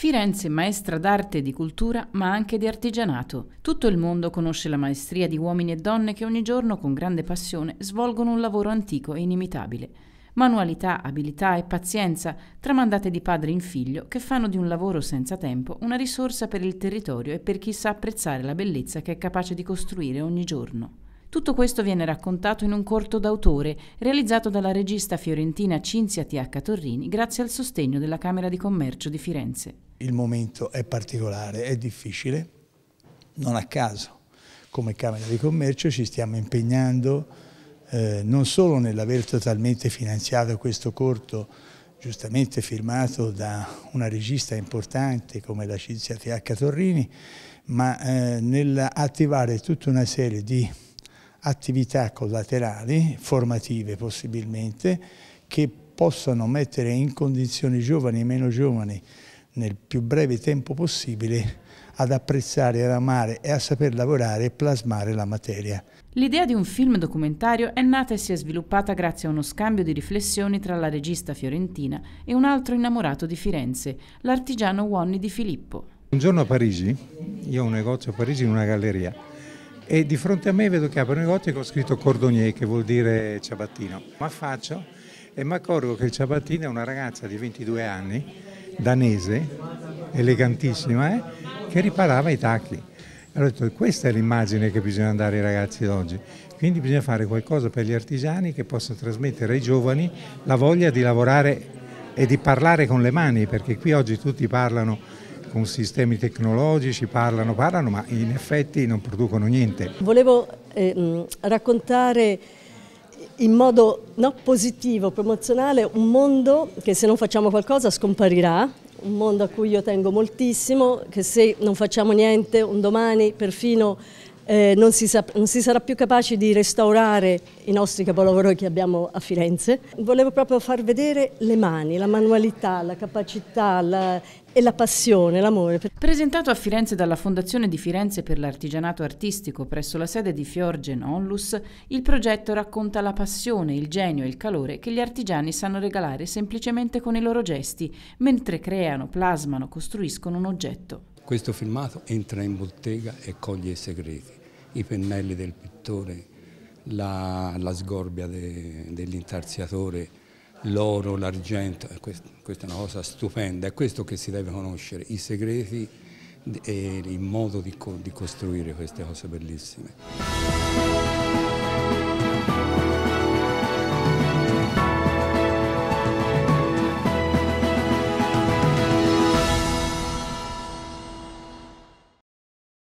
Firenze è maestra d'arte e di cultura, ma anche di artigianato. Tutto il mondo conosce la maestria di uomini e donne che ogni giorno con grande passione svolgono un lavoro antico e inimitabile. Manualità, abilità e pazienza, tramandate di padre in figlio, che fanno di un lavoro senza tempo una risorsa per il territorio e per chi sa apprezzare la bellezza che è capace di costruire ogni giorno. Tutto questo viene raccontato in un corto d'autore realizzato dalla regista fiorentina Cinzia TH Torrini grazie al sostegno della Camera di Commercio di Firenze il momento è particolare, è difficile, non a caso come Camera di Commercio ci stiamo impegnando eh, non solo nell'aver totalmente finanziato questo corto giustamente firmato da una regista importante come la Cinzia TH Torrini, ma eh, nell'attivare tutta una serie di attività collaterali, formative possibilmente, che possano mettere in condizione i giovani e meno giovani nel più breve tempo possibile ad apprezzare, ad amare e a saper lavorare e plasmare la materia. L'idea di un film documentario è nata e si è sviluppata grazie a uno scambio di riflessioni tra la regista fiorentina e un altro innamorato di Firenze, l'artigiano Wonni di Filippo. Un giorno a Parigi, io ho un negozio a Parigi in una galleria e di fronte a me vedo che apre un negozio che ho scritto cordonier che vuol dire ciabattino. Ma faccio e mi accorgo che il ciabattino è una ragazza di 22 anni danese, elegantissima, eh, che riparava i tacchi. Allora ho detto, questa è l'immagine che bisogna dare ai ragazzi oggi. Quindi bisogna fare qualcosa per gli artigiani che possa trasmettere ai giovani la voglia di lavorare e di parlare con le mani, perché qui oggi tutti parlano con sistemi tecnologici, parlano, parlano, ma in effetti non producono niente. Volevo eh, raccontare in modo no, positivo, promozionale, un mondo che se non facciamo qualcosa scomparirà, un mondo a cui io tengo moltissimo, che se non facciamo niente un domani perfino eh, non, si non, si sarà più capaci di restaurare i nostri capolavori che abbiamo a Firenze. Volevo proprio far vedere le mani, la manualità, la capacità la, e la passione, l'amore. Presentato a Firenze dalla Fondazione di Firenze per l'Artigianato Artistico presso la sede di Fiorgen Onlus, il progetto racconta la passione, il genio e il calore che gli artigiani sanno regalare semplicemente con i loro gesti, mentre creano, plasmano, costruiscono un oggetto. Questo filmato entra in bottega e coglie i segreti i pennelli del pittore, la, la sgorbia de, dell'intarsiatore, l'oro, l'argento, eh, questa, questa è una cosa stupenda, è questo che si deve conoscere, i segreti e il modo di, di costruire queste cose bellissime.